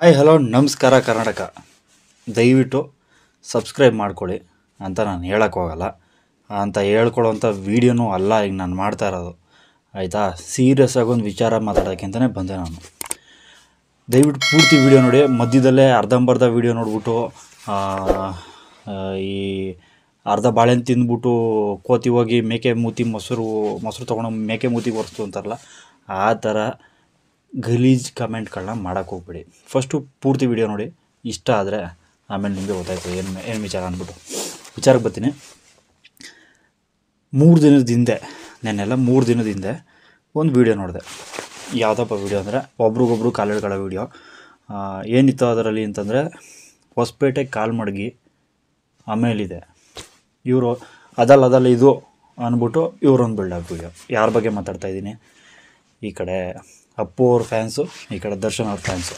hi hello ನಮಸ್ಕಾರ ಕರ್ನಾಟಕ ದಯವಿಟ್ಟು subscribe ಮಾಡ್ಕೊಳ್ಳಿ ಅಂತ ನಾನು ಹೇಳೋಕ್ಕೋಗಲ್ಲ ಅಂತ ಹೇಳ್ಕೊಳ್ಳೋವಂಥ ವೀಡಿಯೋನೂ ಅಲ್ಲ ಈಗ ನಾನು ಮಾಡ್ತಾ ಇರೋದು ಆಯಿತಾ ಸೀರಿಯಸ್ ಆಗಿ ಒಂದು ವಿಚಾರ ಮಾತಾಡೋಕ್ಕಿಂತಲೇ ಬಂದೆ ನಾನು ದಯವಿಟ್ಟು ಪೂರ್ತಿ ವೀಡಿಯೋ ನೋಡಿ ಮಧ್ಯದಲ್ಲೇ ಅರ್ಧಂಬರ್ಧ ವೀಡಿಯೋ ನೋಡ್ಬಿಟ್ಟು ಈ ಅರ್ಧ ಬಾಳೆಹಣ್ಣು ತಿಂದ್ಬಿಟ್ಟು ಕೋತಿ ಹೋಗಿ ಮೇಕೆ ಮೂತಿ ಮೊಸರು ಮೊಸರು ತೊಗೊಂಡು ಮೇಕೆ ಮೂತಿ ಒರೆಸ್ತು ಅಂತಾರಲ್ಲ ಆ ಥರ ಗಲೀಜ್ ಕಮೆಂಟ್ಗಳನ್ನ ಮಾಡೋಕ್ಕೆ ಹೋಗ್ಬೇಡಿ ಫಸ್ಟು ಪೂರ್ತಿ ವಿಡಿಯೋ ನೋಡಿ ಇಷ್ಟ ಆದರೆ ಆಮೇಲೆ ನಿಮಗೆ ಗೊತ್ತಾಯ್ತು ಏನು ಏನು ವಿಚಾರ ಅಂದ್ಬಿಟ್ಟು ವಿಚಾರಕ್ಕೆ ಬರ್ತೀನಿ ಮೂರು ದಿನದ ಹಿಂದೆ ನೆನ್ನೆಲ್ಲ ಮೂರು ದಿನದ ಹಿಂದೆ ಒಂದು ವೀಡಿಯೋ ನೋಡಿದೆ ಯಾವುದಪ್ಪ ವೀಡಿಯೋ ಅಂದರೆ ಒಬ್ರಿಗೊಬ್ರು ಕಾಲೇಡ್ಗಳ ವೀಡಿಯೋ ಏನಿತ್ತು ಅದರಲ್ಲಿ ಅಂತಂದರೆ ಹೊಸಪೇಟೆ ಮಡಗಿ ಆಮೇಲಿದೆ ಇವರು ಅದಲ್ಲ ಅದಲ್ಲ ಇದು ಅಂದ್ಬಿಟ್ಟು ಇವರೊಂದು ಬಿಲ್ಡಪ್ ವೀಡಿಯೋ ಯಾರ ಬಗ್ಗೆ ಮಾತಾಡ್ತಾ ಇದ್ದೀನಿ ಈ ಕಡೆ ಅಪ್ಪು ಅವ್ರ ಫ್ಯಾನ್ಸು ಈ ಕಡೆ ದರ್ಶನ್ ಅವ್ರ ಫ್ಯಾನ್ಸು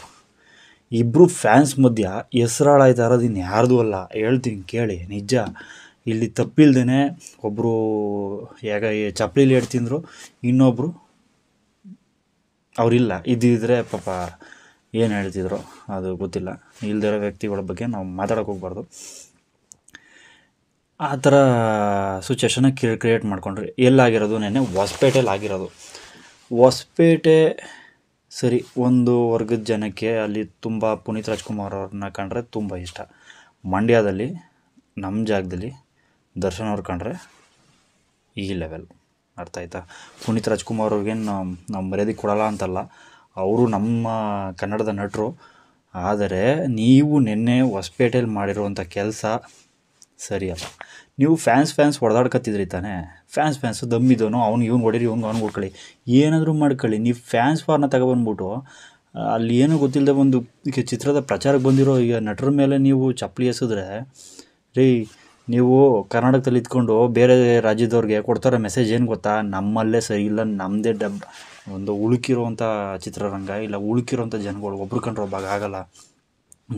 ಇಬ್ಬರು ಫ್ಯಾನ್ಸ್ ಮಧ್ಯ ಹೆಸ್ರಾಳಾಯ್ತಾ ಇರೋದು ಇನ್ನು ಯಾರ್ದು ಅಲ್ಲ ಹೇಳ್ತೀನಿ ಕೇಳಿ ನಿಜ ಇಲ್ಲಿ ತಪ್ಪಿಲ್ದೇ ಒಬ್ಬರು ಯಾಗ ಚಪ್ಪಲಿಲಿ ಹೇಳಿ ತಿಂದರು ಇನ್ನೊಬ್ಬರು ಅವರಿಲ್ಲ ಇದ್ದಿದ್ರೆ ಪಾಪ ಏನು ಹೇಳ್ತಿದ್ರು ಅದು ಗೊತ್ತಿಲ್ಲ ಇಲ್ದಿರೋ ವ್ಯಕ್ತಿಗಳ ಬಗ್ಗೆ ನಾವು ಮಾತಾಡೋಕೆ ಹೋಗ್ಬಾರ್ದು ಆ ಥರ ಸಿಚುವೇಶನ ಕ್ರಿಯೇಟ್ ಮಾಡ್ಕೊಂಡ್ರಿ ಎಲ್ಲಾಗಿರೋದು ನೆನೆ ಹೊಸಪೇಟೆಯಲ್ಲಿ ಆಗಿರೋದು ಹೊಸಪೇಟೆ ಸರಿ ಒಂದು ವರ್ಗದ ಜನಕ್ಕೆ ಅಲ್ಲಿ ತುಂಬ ಪುನೀತ್ ರಾಜ್ಕುಮಾರ್ ಅವ್ರನ್ನ ಕಂಡ್ರೆ ತುಂಬ ಇಷ್ಟ ಮಂಡ್ಯದಲ್ಲಿ ನಮ್ಮ ಜಾಗದಲ್ಲಿ ದರ್ಶನ್ ಅವ್ರು ಕಂಡ್ರೆ ಈ ಲೆವೆಲ್ ಅರ್ಥ ಆಯ್ತಾ ಪುನೀತ್ ರಾಜ್ಕುಮಾರ್ ಅವ್ರಿಗೇನು ನಾವು ಮರ್ಯಾದೆ ಕೊಡಲ್ಲ ಅಂತಲ್ಲ ಅವರು ನಮ್ಮ ಕನ್ನಡದ ನಟರು ಆದರೆ ನೀವು ನಿನ್ನೆ ಹೊಸಪೇಟೆಯಲ್ಲಿ ಮಾಡಿರುವಂಥ ಕೆಲಸ ಸರಿ ನೀವು ಫ್ಯಾನ್ಸ್ ಫ್ಯಾನ್ಸ್ ಹೊಡೆದಾಡ್ಕತ್ತಿದ್ರಿ ತಾನೇ ಫ್ಯಾನ್ಸ್ ಫ್ಯಾನ್ಸು ದಮ್ಮಿದನು ಅವ್ನು ಇವ್ನು ಹೊಡೀರಿ ಇವ್ನು ಅವ್ನು ಹೊಡ್ಕೊಳ್ಳಿ ಏನಾದರೂ ಮಾಡ್ಕೊಳ್ಳಿ ನೀವು ಫ್ಯಾನ್ಸ್ ಫಾರ್ನ ತಗೊಬಂದ್ಬಿಟ್ಟು ಅಲ್ಲಿ ಏನೂ ಗೊತ್ತಿಲ್ಲದೆ ಒಂದು ಈಗ ಚಿತ್ರದ ಪ್ರಚಾರಕ್ಕೆ ಬಂದಿರೋ ಈಗ ನಟರ ಮೇಲೆ ನೀವು ಚಪ್ಪಲಿ ಎಸಿದ್ರೆ ರೀ ನೀವು ಕರ್ನಾಟಕದಲ್ಲಿ ಇದ್ಕೊಂಡು ಬೇರೆ ರಾಜ್ಯದವ್ರಿಗೆ ಕೊಡ್ತಾರೋ ಮೆಸೇಜ್ ಏನು ಗೊತ್ತಾ ನಮ್ಮಲ್ಲೇ ಸರಿ ಇಲ್ಲ ನಮ್ಮದೇ ಡಬ್ ಒಂದು ಉಳುಕಿರೋವಂಥ ಚಿತ್ರರಂಗ ಇಲ್ಲ ಉಳುಕಿರುವಂಥ ಜನಗಳು ಒಬ್ರು ಕಂಡ್ರೆ ಒಬ್ಬಾಗ ಆಗಲ್ಲ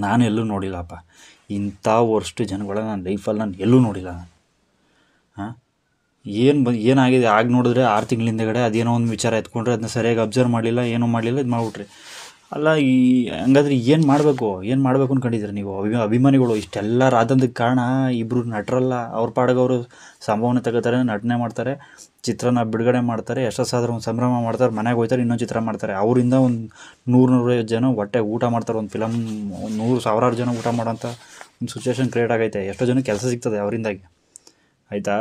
ನಾನು ಎಲ್ಲೂ ನೋಡಿಲ್ಲಪ್ಪ ಇಂಥ ವರ್ಷ ಜನಗಳ ನನ್ನ ಲೈಫಲ್ಲಿ ನಾನು ಎಲ್ಲೂ ನೋಡಿಲ್ಲ ನಾನು ಹಾಂ ಏನು ಬಂದು ಏನಾಗಿದೆ ಆಗ ನೋಡಿದ್ರೆ ಆರು ತಿಂಗಳ ಹಿಂದೆಗಡೆ ಅದೇನೋ ಒಂದು ವಿಚಾರ ಎತ್ಕೊಂಡ್ರೆ ಅದನ್ನ ಸರಿಯಾಗಿ ಅಬ್ಸರ್ವ್ ಮಾಡಲಿಲ್ಲ ಏನೂ ಮಾಡಲಿಲ್ಲ ಇದು ಮಾಡಿಬಿಟ್ರಿ ಅಲ್ಲ ಈ ಹಂಗಾದ್ರೆ ಏನು ಮಾಡಬೇಕು ಏನು ಮಾಡಬೇಕು ಅನ್ಕೊಂಡಿದ್ರಿ ನೀವು ಅಭಿ ಅಭಿಮಾನಿಗಳು ಇಷ್ಟೆಲ್ಲ ಆದಂತ ಕಾರಣ ಇಬ್ಬರು ನಟರಲ್ಲ ಅವ್ರ ಪಾಡಿಗೆ ಅವರು ಸಂಭಾವನೆ ತಗೋತಾರೆ ನಟನೆ ಮಾಡ್ತಾರೆ ಚಿತ್ರನ ಬಿಡುಗಡೆ ಮಾಡ್ತಾರೆ ಯಶಸ್ಸಾದ್ರೂ ಒಂದು ಸಂಭ್ರಮ ಮಾಡ್ತಾರೆ ಮನೆಗೆ ಹೋಗ್ತಾರೆ ಇನ್ನೊಂದು ಚಿತ್ರ ಮಾಡ್ತಾರೆ ಅವರಿಂದ ಒಂದು ನೂರು ನೂರೈವತ್ತು ಜನ ಹೊಟ್ಟೆ ಊಟ ಮಾಡ್ತಾರೆ ಒಂದು ಫಿಲಮ್ ನೂರು ಸಾವಿರಾರು ಜನ ಊಟ ಮಾಡೋಂಥ ಒಂದು ಸಿಚುವೇಶನ್ ಕ್ರಿಯೇಟ್ ಆಗೈತೆ ಎಷ್ಟೋ ಜನ ಕೆಲಸ ಸಿಗ್ತದೆ ಅವರಿಂದಾಗಿ ಆಯಿತಾ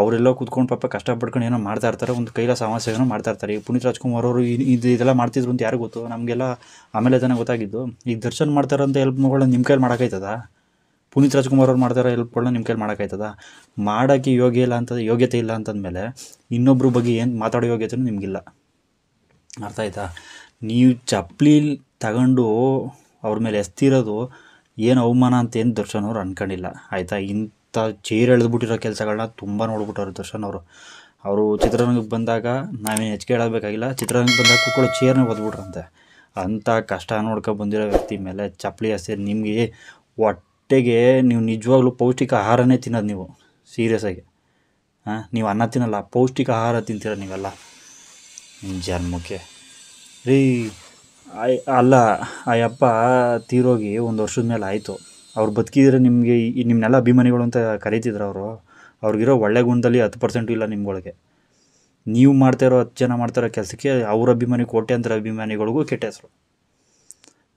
ಅವರೆಲ್ಲ ಕೂತ್ಕೊಂಡು ಪಾಪ ಕಷ್ಟ ಪಡ್ಕೊಂಡು ಏನೋ ಮಾಡ್ತಾ ಇರ್ತಾರೆ ಒಂದು ಕೈಲ ಏನೋ ಮಾಡ್ತಾ ಇರ್ತಾರೆ ಈ ಪುನೀತ್ ರಾಜ್ಕುಮಾರ್ ಅವರು ಇದು ಇದೆಲ್ಲ ಮಾಡ್ತಿದ್ರು ಅಂತ ಯಾರು ಗೊತ್ತು ನಮಗೆಲ್ಲ ಆಮೇಲೆ ತಾನೇ ಗೊತ್ತಾಗಿದ್ದು ಈಗ ದರ್ಶನ್ ಹೆಲ್ಪ್ ಹೆಲ್ಪ್ಗಳನ್ನ ನಿಮ್ಮ ಕೈಲಿ ಮಾಡೋಕ್ಕಾಯ್ತದ ಪುನೀತ್ ರಾಜ್ಕುಮಾರ್ ಅವ್ರು ಮಾಡ್ತಾರೆ ಹೆಲ್ಪ್ಗಳನ್ನ ನಿಮ್ಮ ಕೈಲಿ ಮಾಡೋಕ್ಕಾಯ್ತದ ಮಾಡೋಕ್ಕೆ ಯೋಗ್ಯ ಇಲ್ಲ ಅಂತ ಯೋಗ್ಯತೆ ಇಲ್ಲ ಅಂತಂದಮೇಲೆ ಇನ್ನೊಬ್ಬರ ಬಗ್ಗೆ ಏನು ಮಾತಾಡೋ ಯೋಗ್ಯತೆನೂ ನಿಮಗಿಲ್ಲ ಅರ್ಥ ಆಯ್ತಾ ನೀವು ಚಪ್ಪಲಿ ತಗೊಂಡು ಅವ್ರ ಮೇಲೆ ಎಸ್ತಿರೋದು ಏನು ಅವಮಾನ ಅಂತ ಏನು ದರ್ಶನ್ ಅವ್ರು ಅಂದ್ಕೊಂಡಿಲ್ಲ ಆಯಿತಾ ಇನ್ ಚೇರ್ ಎಳೆದ್ಬಿಟ್ಟಿರೋ ಕೆಲಸಗಳನ್ನ ತುಂಬ ನೋಡ್ಬಿಟ್ಟವ್ರು ದರ್ಶನ್ ಅವರು ಅವರು ಚಿತ್ರರಂಗಕ್ಕೆ ಬಂದಾಗ ನಾವೇನು ಹೆಚ್ಚಿಗೆ ಹೇಳಬೇಕಾಗಿಲ್ಲ ಚಿತ್ರರಂಗಕ್ಕೆ ಬಂದಾಗ ಕೂತ್ಕೊಳ್ಳೋ ಚೇರ್ನ ಒದ್ಬಿಟ್ರಂತೆ ಅಂಥ ಕಷ್ಟ ನೋಡ್ಕೊ ಬಂದಿರೋ ವ್ಯಕ್ತಿ ಮೇಲೆ ಚಪ್ಪಲಿ ಹಸಿರು ನಿಮಗೆ ಹೊಟ್ಟೆಗೆ ನೀವು ನಿಜವಾಗ್ಲೂ ಪೌಷ್ಟಿಕ ಆಹಾರನೇ ತಿನ್ನೋದು ನೀವು ಸೀರಿಯಸ್ಸಾಗಿ ಹಾಂ ನೀವು ಅನ್ನ ತಿನ್ನಲ್ಲ ಪೌಷ್ಟಿಕ ಆಹಾರ ತಿಂತೀರ ನೀವೆಲ್ಲ ಜನ್ಮಕ್ಕೆ ರೀ ಅಲ್ಲ ಆ ಅಪ್ಪ ತೀರೋಗಿ ಒಂದು ವರ್ಷದ ಮೇಲೆ ಆಯಿತು ಅವ್ರು ಬದುಕಿದ್ರೆ ನಿಮಗೆ ಈ ನಿಮ್ಮನ್ನೆಲ್ಲ ಅಭಿಮಾನಿಗಳು ಅಂತ ಕರೀತಿದ್ರು ಅವರು ಅವ್ರಿಗಿರೋ ಒಳ್ಳೆ ಗುಣದಲ್ಲಿ ಹತ್ತು ಪರ್ಸೆಂಟು ಇಲ್ಲ ನಿಮ್ಗಳಿಗೆ ನೀವು ಮಾಡ್ತಾ ಇರೋ ಹತ್ತು ಜನ ಮಾಡ್ತಾರೋ ಕೆಲಸಕ್ಕೆ ಅವ್ರ ಅಭಿಮಾನಿ ಕೋಟ್ಯಾಂತರ ಅಭಿಮಾನಿಗಳಿಗೂ ಕೆಟ್ಟ ಹೆಸರು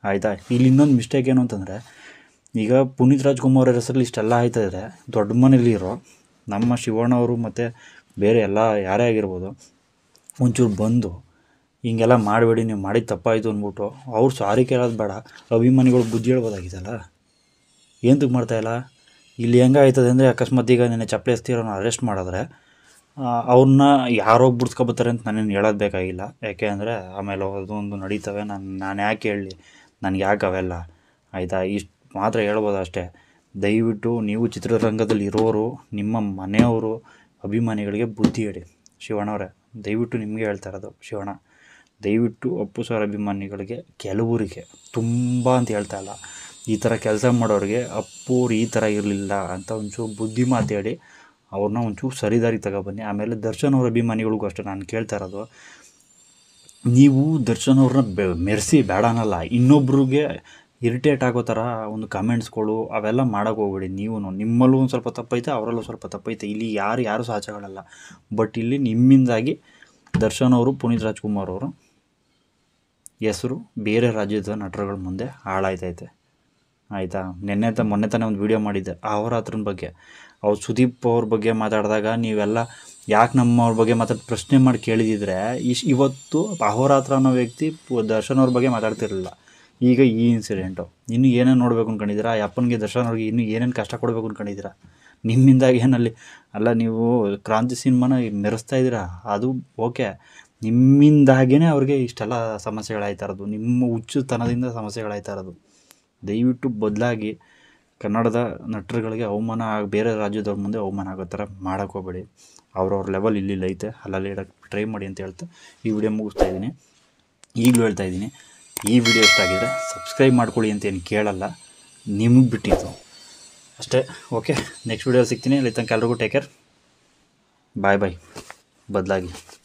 ಆಯಿತಾ ಇಲ್ಲಿ ಇನ್ನೊಂದು ಮಿಸ್ಟೇಕ್ ಏನು ಅಂತಂದರೆ ಈಗ ಪುನೀತ್ ರಾಜ್ಕುಮಾರ್ ಅವ್ರ ಹೆಸರಲ್ಲಿ ಇಷ್ಟೆಲ್ಲ ಆಯ್ತಾ ಇದೆ ದೊಡ್ಡ ಮನೇಲಿ ಇರೋ ನಮ್ಮ ಶಿವಣ್ಣವರು ಮತ್ತು ಬೇರೆ ಎಲ್ಲ ಯಾರೇ ಆಗಿರ್ಬೋದು ಒಂಚೂರು ಬಂದು ಹಿಂಗೆಲ್ಲ ಮಾಡಬೇಡಿ ನೀವು ಮಾಡಿದ ತಪ್ಪಾಯಿತು ಅಂದ್ಬಿಟ್ಟು ಅವ್ರು ಸಾರಿ ಕೇಳೋದು ಬೇಡ ಅಭಿಮಾನಿಗಳು ಬುದ್ಧಿ ಹೇಳ್ಬೋದಾಗಿದೆಯಲ್ಲ ಏನಕ್ಕೆ ಮಾಡ್ತಾಯಿಲ್ಲ ಇಲ್ಲಿ ಹೆಂಗಾಯ್ತದೆ ಅಂದರೆ ಅಕಸ್ಮಾತ್ ಈಗ ನಿನ್ನೆ ಚಪ್ಪಲಿ ಎಸ್ತಿರೋನ ಅರೆಸ್ಟ್ ಮಾಡಿದ್ರೆ ಅವ್ರನ್ನ ಯಾರೋಗಿ ಬಿಡ್ಸ್ಕೊಬತ್ತಾರೆ ಅಂತ ನಾನೇನು ಹೇಳೋದು ಬೇಕಾಗಿಲ್ಲ ಯಾಕೆ ಅಂದರೆ ಆಮೇಲೆ ಅದೊಂದು ನಡೀತವೆ ನಾನು ನಾನು ಯಾಕೆ ಹೇಳಿ ನನಗೆ ಯಾಕೆ ಅವೆಲ್ಲ ಆಯಿತಾ ಇಷ್ಟು ಮಾತ್ರ ಹೇಳ್ಬೋದು ಅಷ್ಟೇ ದಯವಿಟ್ಟು ನೀವು ಚಿತ್ರರಂಗದಲ್ಲಿ ಇರೋರು ನಿಮ್ಮ ಮನೆಯವರು ಅಭಿಮಾನಿಗಳಿಗೆ ಬುದ್ಧಿ ಹೇಳಿ ಶಿವಣ್ಣವರೇ ದಯವಿಟ್ಟು ನಿಮಗೆ ಹೇಳ್ತಾ ಇರೋದು ಶಿವಣ್ಣ ದಯವಿಟ್ಟು ಅಪ್ಪು ಸಾರ್ ಅಭಿಮಾನಿಗಳಿಗೆ ಕೆಲವರಿಗೆ ತುಂಬ ಅಂತ ಹೇಳ್ತಾ ಇಲ್ಲ ಈ ಥರ ಕೆಲಸ ಮಾಡೋರಿಗೆ ಅವ್ರು ಈ ಥರ ಇರಲಿಲ್ಲ ಅಂತ ಒಂಚೂರು ಬುದ್ಧಿ ಮಾತು ಹೇಳಿ ಅವ್ರನ್ನ ಒಂಚೂರು ಸರಿದಾರಿ ತಗೊಬನ್ನಿ ಆಮೇಲೆ ದರ್ಶನ್ ಅವ್ರ ಅಭಿಮಾನಿಗಳಿಗೂ ಅಷ್ಟೇ ನಾನು ಕೇಳ್ತಾ ಇರೋದು ನೀವು ದರ್ಶನ್ ಅವ್ರನ್ನ ಬೆ ಮೆರೆಸಿ ಬೇಡ ಅನ್ನಲ್ಲ ಇನ್ನೊಬ್ರಿಗೆ ಇರಿಟೇಟ್ ಆಗೋ ಥರ ಒಂದು ಕಮೆಂಟ್ಸ್ಗಳು ಅವೆಲ್ಲ ಮಾಡೋಕೆ ಹೋಗ್ಬೇಡಿ ನೀವು ನಿಮ್ಮಲ್ಲೂ ಒಂದು ಸ್ವಲ್ಪ ತಪ್ಪೈತೆ ಅವರಲ್ಲೂ ಸ್ವಲ್ಪ ತಪ್ಪೈತೆ ಇಲ್ಲಿ ಯಾರು ಯಾರೂ ಸಹಜಗಳಲ್ಲ ಬಟ್ ಇಲ್ಲಿ ನಿಮ್ಮಿಂದಾಗಿ ದರ್ಶನ್ ಅವರು ಪುನೀತ್ ರಾಜ್ಕುಮಾರ್ ಅವರು ಹೆಸರು ಬೇರೆ ರಾಜ್ಯದ ನಟರುಗಳ ಮುಂದೆ ಹಾಳಾಯ್ತೈತೆ ಆಯಿತಾ ನಿನ್ನೆ ತ ಮೊನ್ನೆ ತಾನೇ ಒಂದು ವೀಡಿಯೋ ಮಾಡಿದ್ದೆ ಆಹೋರಾತ್ರನ ಬಗ್ಗೆ ಅವ್ರು ಸುದೀಪ್ ಅವ್ರ ಬಗ್ಗೆ ಮಾತಾಡಿದಾಗ ನೀವೆಲ್ಲ ಯಾಕೆ ನಮ್ಮವ್ರ ಬಗ್ಗೆ ಮಾತಾಡಿ ಪ್ರಶ್ನೆ ಮಾಡಿ ಕೇಳಿದಿದ್ರೆ ಇಶ್ ಇವತ್ತು ಅಹೋರಾತ್ರ ಅನ್ನೋ ವ್ಯಕ್ತಿ ದರ್ಶನ್ ಅವ್ರ ಬಗ್ಗೆ ಮಾತಾಡ್ತಿರಲಿಲ್ಲ ಈಗ ಈ ಇನ್ಸಿಡೆಂಟು ಇನ್ನು ಏನೇನು ನೋಡಬೇಕು ಅನ್ಕೊಂಡಿದ್ದೀರಾ ಅಪ್ಪನಿಗೆ ದರ್ಶನ್ ಅವ್ರಿಗೆ ಇನ್ನೂ ಏನೇನು ಕಷ್ಟ ಕೊಡಬೇಕು ಅನ್ಕೊಂಡಿದ್ದೀರಾ ನಿಮ್ಮಿಂದಾಗಿ ಏನಲ್ಲಿ ಅಲ್ಲ ನೀವು ಕ್ರಾಂತಿ ಸಿನಿಮಾನ ಮೆರೆಸ್ತಾ ಇದ್ದೀರಾ ಅದು ಓಕೆ ನಿಮ್ಮಿಂದಾಗೇ ಅವ್ರಿಗೆ ಇಷ್ಟೆಲ್ಲ ಸಮಸ್ಯೆಗಳಾಯ್ತಾ ಇರೋದು ನಿಮ್ಮ ಹುಚ್ಚುತನದಿಂದ ಸಮಸ್ಯೆಗಳಾಯ್ತಾ ಇರೋದು ದಯವಿಟ್ಟು ಬದಲಾಗಿ ಕನ್ನಡದ ನಟರುಗಳಿಗೆ ಅವಮಾನ ಬೇರೆ ರಾಜ್ಯದವ್ರ ಮುಂದೆ ಅವಮಾನ ಆಗೋ ಥರ ಮಾಡೋಕ್ಕೋಗ್ಬೇಡಿ ಅವ್ರವ್ರ ಲೆವೆಲ್ ಇಲ್ಲಿಲ್ಲ ಐತೆ ಅಲ್ಲಲ್ಲಿ ಇಡೋಕ್ಕೆ ಟ್ರೈ ಮಾಡಿ ಅಂತ ಹೇಳ್ತಾ ಈ ವಿಡಿಯೋ ಮುಗಿಸ್ತಾ ಇದ್ದೀನಿ ಈಗಲೂ ಹೇಳ್ತಾ ಇದ್ದೀನಿ ಈ ವಿಡಿಯೋ ಇಷ್ಟ ಆಗಿದ್ರೆ ಸಬ್ಸ್ಕ್ರೈಬ್ ಮಾಡ್ಕೊಳ್ಳಿ ಅಂತ ಏನು ಕೇಳಲ್ಲ ನಿಮಗೆ ಬಿಟ್ಟಿತ್ತು ಅಷ್ಟೇ ಓಕೆ ನೆಕ್ಸ್ಟ್ ವಿಡಿಯೋ ಸಿಗ್ತೀನಿ ಇಲ್ಲಿ ತನಕ ಎಲ್ರಿಗೂ ಟೇಕ್ ಕೇರ್ ಬಾಯ್ ಬಾಯ್ ಬದಲಾಗಿ